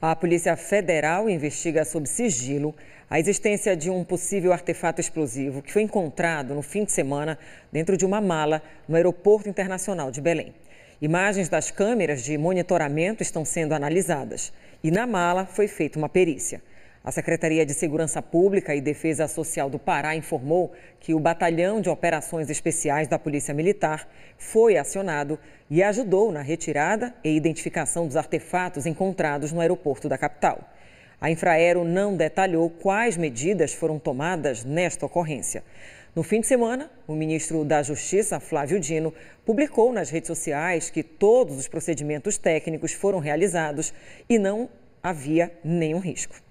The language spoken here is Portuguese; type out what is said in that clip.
A Polícia Federal investiga sob sigilo a existência de um possível artefato explosivo que foi encontrado no fim de semana dentro de uma mala no Aeroporto Internacional de Belém. Imagens das câmeras de monitoramento estão sendo analisadas e na mala foi feita uma perícia. A Secretaria de Segurança Pública e Defesa Social do Pará informou que o Batalhão de Operações Especiais da Polícia Militar foi acionado e ajudou na retirada e identificação dos artefatos encontrados no aeroporto da capital. A Infraero não detalhou quais medidas foram tomadas nesta ocorrência. No fim de semana, o ministro da Justiça, Flávio Dino, publicou nas redes sociais que todos os procedimentos técnicos foram realizados e não havia nenhum risco.